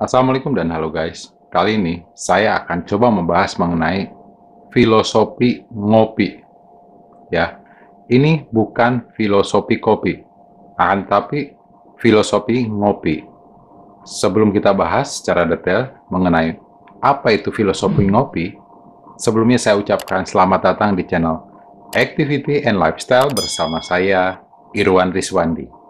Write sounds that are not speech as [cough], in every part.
Assalamualaikum dan halo guys. Kali ini saya akan coba membahas mengenai filosofi ngopi. Ya, ini bukan filosofi kopi, akan tapi filosofi ngopi. Sebelum kita bahas secara detail mengenai apa itu filosofi ngopi, sebelumnya saya ucapkan selamat datang di channel Activity and Lifestyle bersama saya, Irwan Riswandi.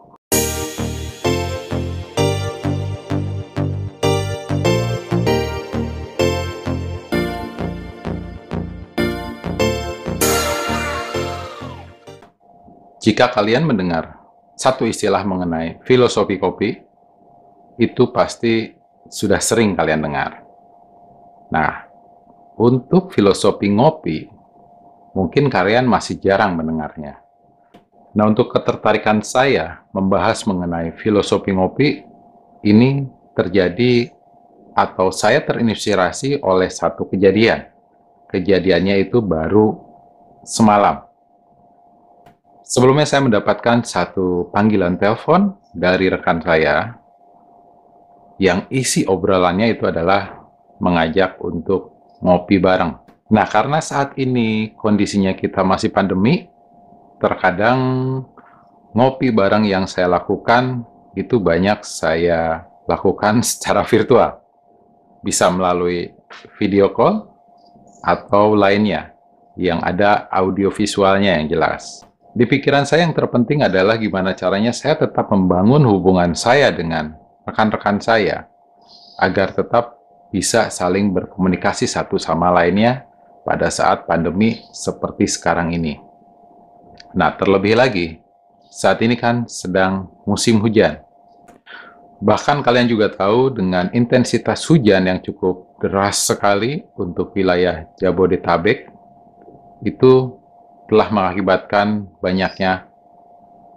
Jika kalian mendengar satu istilah mengenai filosofi kopi, itu pasti sudah sering kalian dengar. Nah, untuk filosofi ngopi, mungkin kalian masih jarang mendengarnya. Nah, untuk ketertarikan saya membahas mengenai filosofi ngopi, ini terjadi atau saya terinspirasi oleh satu kejadian. Kejadiannya itu baru semalam, Sebelumnya saya mendapatkan satu panggilan telepon dari rekan saya yang isi obrolannya itu adalah mengajak untuk ngopi bareng. Nah, karena saat ini kondisinya kita masih pandemi, terkadang ngopi bareng yang saya lakukan itu banyak saya lakukan [laughs] secara virtual. Bisa melalui video call atau lainnya yang ada audio visualnya yang jelas. Di pikiran saya yang terpenting adalah gimana caranya saya tetap membangun hubungan saya dengan rekan-rekan saya agar tetap bisa saling berkomunikasi satu sama lainnya pada saat pandemi seperti sekarang ini. Nah, terlebih lagi, saat ini kan sedang musim hujan. Bahkan kalian juga tahu dengan intensitas hujan yang cukup deras sekali untuk wilayah Jabodetabek, itu telah mengakibatkan banyaknya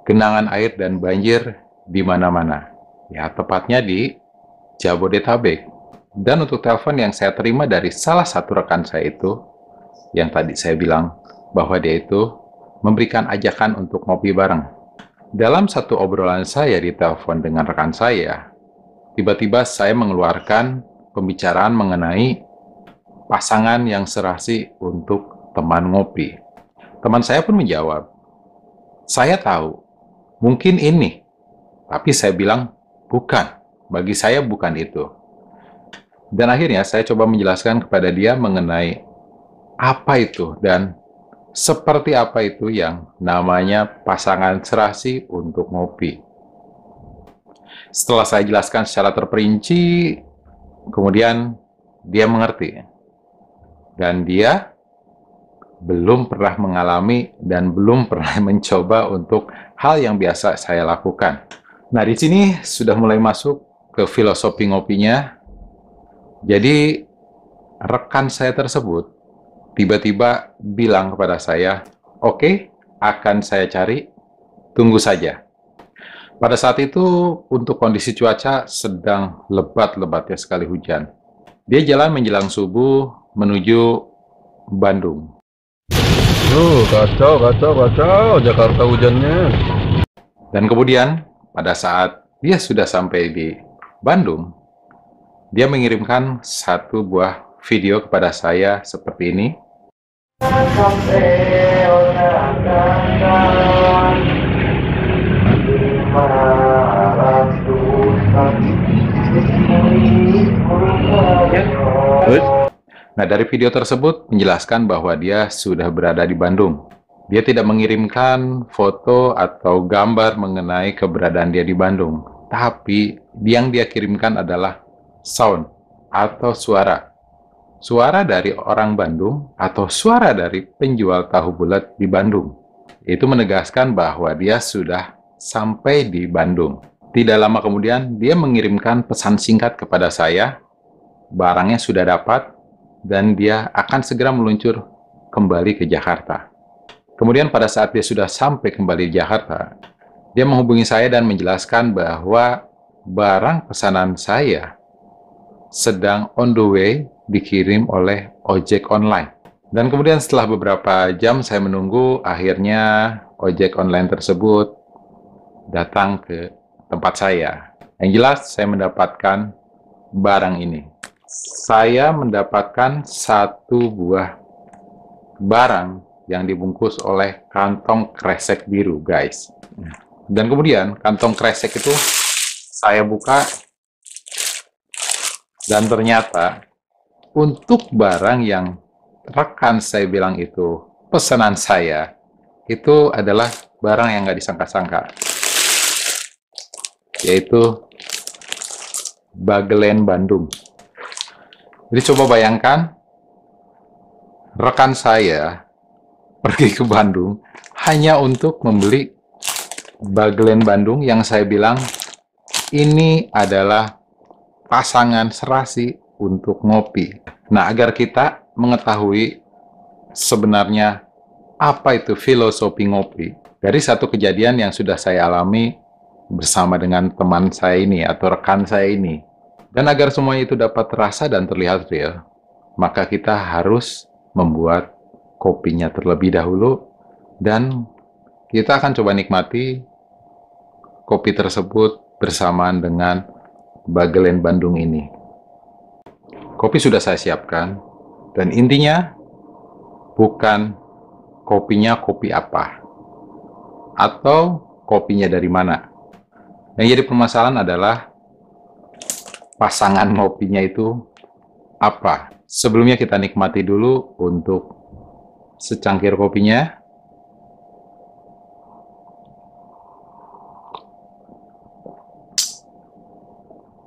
genangan air dan banjir di mana-mana. Ya, tepatnya di Jabodetabek. Dan untuk telepon yang saya terima dari salah satu rekan saya itu, yang tadi saya bilang bahwa dia itu memberikan ajakan untuk ngopi bareng. Dalam satu obrolan saya di telepon dengan rekan saya, tiba-tiba saya mengeluarkan pembicaraan mengenai pasangan yang serasi untuk teman ngopi. Teman saya pun menjawab, saya tahu, mungkin ini. Tapi saya bilang, bukan. Bagi saya bukan itu. Dan akhirnya saya coba menjelaskan kepada dia mengenai apa itu dan seperti apa itu yang namanya pasangan serasi untuk ngopi. Setelah saya jelaskan secara terperinci, kemudian dia mengerti. Dan dia belum pernah mengalami dan belum pernah [laughs] mencoba untuk hal yang biasa saya lakukan. Nah, di sini sudah mulai masuk ke filosofi ngopinya. Jadi, rekan saya tersebut tiba-tiba bilang kepada saya, "Oke, okay, akan saya cari. Tunggu saja." Pada saat itu, untuk kondisi cuaca sedang lebat-lebatnya sekali hujan. Dia jalan menjelang subuh menuju Bandung. Duh, kacau, kacau, kacau. Jakarta hujannya. Dan kemudian, pada saat dia sudah sampai di Bandung, dia mengirimkan satu buah video kepada saya seperti ini. Good. Nah, dari video tersebut menjelaskan bahwa dia sudah berada di Bandung. Dia tidak mengirimkan foto atau gambar mengenai keberadaan dia di Bandung, tapi yang dia kirimkan adalah sound atau suara. Suara dari orang Bandung atau suara dari penjual tahu bulat di Bandung. Itu menegaskan bahwa dia sudah sampai di Bandung. Tidak lama kemudian, dia mengirimkan pesan singkat kepada saya. Barangnya sudah dapat, dan dia akan segera meluncur kembali ke Jakarta. Kemudian pada saat dia sudah sampai kembali di Jakarta, dia menghubungi saya dan menjelaskan bahwa barang pesanan saya sedang on the way dikirim oleh ojek online. Dan kemudian setelah beberapa jam saya menunggu, akhirnya ojek online tersebut datang ke tempat saya. Yang jelas saya mendapatkan barang ini saya mendapatkan satu buah barang yang dibungkus oleh kantong kresek biru, guys. Dan kemudian kantong kresek itu saya buka dan ternyata untuk barang yang rekan saya bilang itu pesanan saya itu adalah barang yang nggak disangka-sangka yaitu Bagelen Bandung. Jadi coba bayangkan rekan saya pergi ke Bandung hanya untuk membeli Bagelen Bandung yang saya bilang ini adalah pasangan serasi untuk ngopi. Nah, agar kita mengetahui sebenarnya apa itu filosofi ngopi. Dari satu kejadian yang sudah saya alami bersama dengan teman saya ini atau rekan saya ini, dan agar semuanya itu dapat terasa dan terlihat real, maka kita harus membuat kopinya terlebih dahulu dan kita akan coba nikmati kopi tersebut bersamaan dengan Bagelen Bandung ini. Kopi sudah saya siapkan dan intinya bukan kopinya kopi apa atau kopinya dari mana. Yang jadi permasalahan adalah pasangan ngopinya itu apa. Sebelumnya kita nikmati dulu untuk secangkir kopinya.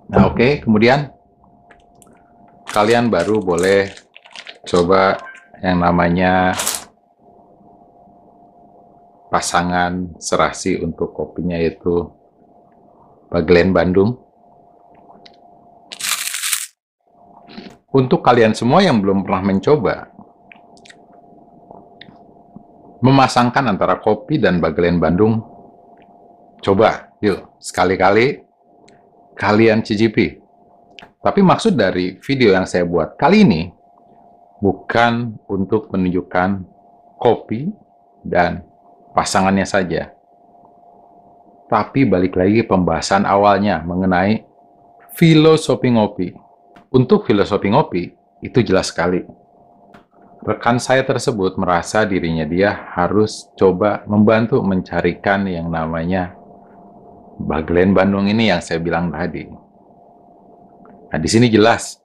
Nah, oke, okay. kemudian kalian baru boleh coba yang namanya pasangan serasi untuk kopinya yaitu Bagelen Bandung. untuk kalian semua yang belum pernah mencoba memasangkan antara kopi dan bagelen Bandung, coba yuk sekali-kali kalian cicipi. Tapi maksud dari video yang saya buat kali ini bukan untuk menunjukkan kopi dan pasangannya saja. Tapi balik lagi pembahasan awalnya mengenai filosofi ngopi. Untuk filosofi ngopi, itu jelas sekali. Rekan saya tersebut merasa dirinya dia harus coba membantu mencarikan yang namanya Baglen Bandung ini yang saya bilang tadi. Nah, di sini jelas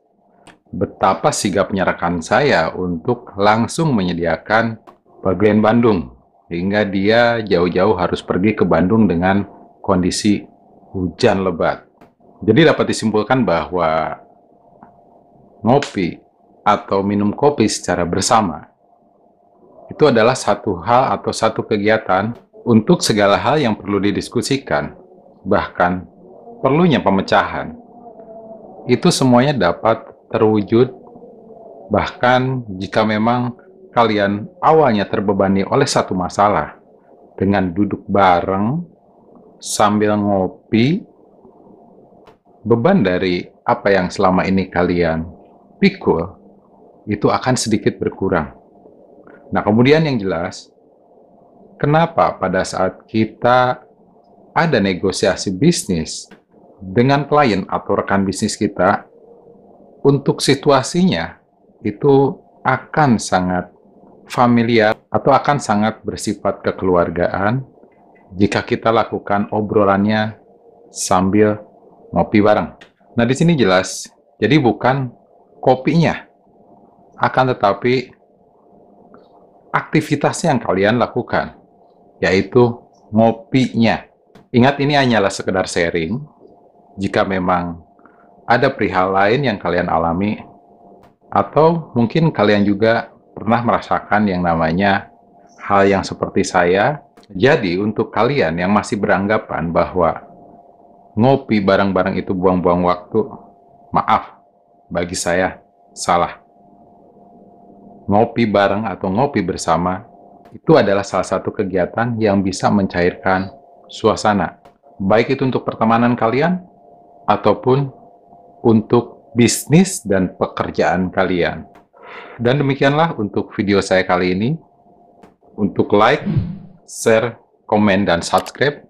betapa sigapnya rekan saya untuk langsung menyediakan Baglen Bandung sehingga dia jauh-jauh harus pergi ke Bandung dengan kondisi hujan lebat. Jadi dapat disimpulkan bahwa ngopi, atau minum kopi secara bersama. Itu adalah satu hal atau satu kegiatan untuk segala hal yang perlu didiskusikan, bahkan perlunya pemecahan. Itu semuanya dapat terwujud, bahkan jika memang kalian awalnya terbebani oleh satu masalah dengan duduk bareng sambil ngopi beban dari apa yang selama ini kalian pikul itu akan sedikit berkurang. Nah, kemudian yang jelas, kenapa pada saat kita ada negosiasi bisnis dengan klien atau rekan bisnis kita, untuk situasinya itu akan sangat familiar atau akan sangat bersifat kekeluargaan jika kita lakukan obrolannya sambil ngopi bareng. Nah, di sini jelas, jadi bukan kopinya. Akan tetapi aktivitas yang kalian lakukan, yaitu ngopinya. Ingat ini hanyalah sekedar sharing. Jika memang ada perihal lain yang kalian alami, atau mungkin kalian juga pernah merasakan yang namanya hal yang seperti saya. Jadi untuk kalian yang masih beranggapan bahwa ngopi bareng-bareng itu buang-buang waktu, maaf, bagi saya salah. Ngopi bareng atau ngopi bersama itu adalah salah satu kegiatan yang bisa mencairkan suasana, baik itu untuk pertemanan kalian ataupun untuk bisnis dan pekerjaan kalian. Dan demikianlah untuk video saya kali ini. Untuk like, share, komen, dan subscribe,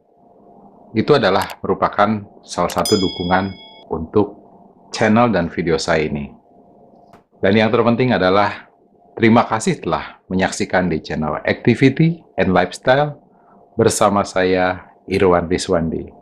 itu adalah merupakan salah satu dukungan untuk channel dan video saya ini. Dan yang terpenting adalah terima kasih telah menyaksikan di channel Activity and Lifestyle bersama saya Irwan Biswandi.